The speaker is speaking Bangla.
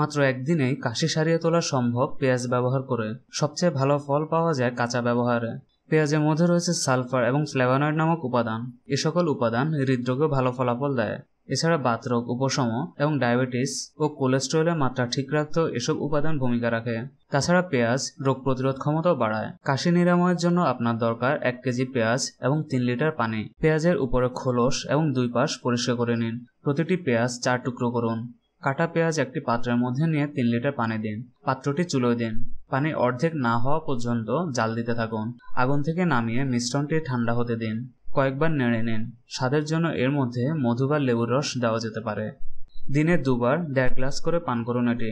মাত্র একদিনেই কাশি সারিয়ে তোলা সম্ভব পেঁয়াজ ব্যবহার করে সবচেয়ে ভালো ফল পাওয়া যায় কাঁচা ব্যবহারে পেঁয়াজের মধ্যে রয়েছে সালফার এবং ফ্লেভানয়েড নামক উপাদান এ সকল উপাদান হৃদরোগে ভালো ফলাফল দেয় এছাড়া বাতরোগ উপশম এবং ডায়াবেটিস ও কোলেস্ট্রলের মাত্রা ঠিক রাখতেও এসব উপাদান ভূমিকা রাখে তাছাড়া পেঁয়াজ রোগ প্রতিরোধ ক্ষমতাও বাড়ায় কাশি নিরাময়ের জন্য আপনার দরকার এক কেজি পেঁয়াজ এবং তিন লিটার পানি পেঁয়াজের উপরে খোলস এবং দুই পাশ পরিষ্কার করে নিন প্রতিটি পেঁয়াজ চার টুকরো করুন কাটা পেঁয়াজ একটি পাত্রের মধ্যে নিয়ে তিন লিটার পানি দিন পাত্রটি চুলোয় দিন পানি অর্ধেক না হওয়া পর্যন্ত জাল দিতে থাকুন আগুন থেকে নামিয়ে মিশ্রণটি ঠান্ডা হতে দিন কয়েকবার নেড়ে নিন স্বাদের জন্য এর মধ্যে মধু বা লেবুর রস দেওয়া যেতে পারে দিনে দুবার দেড় গ্লাস করে পান করুন এটি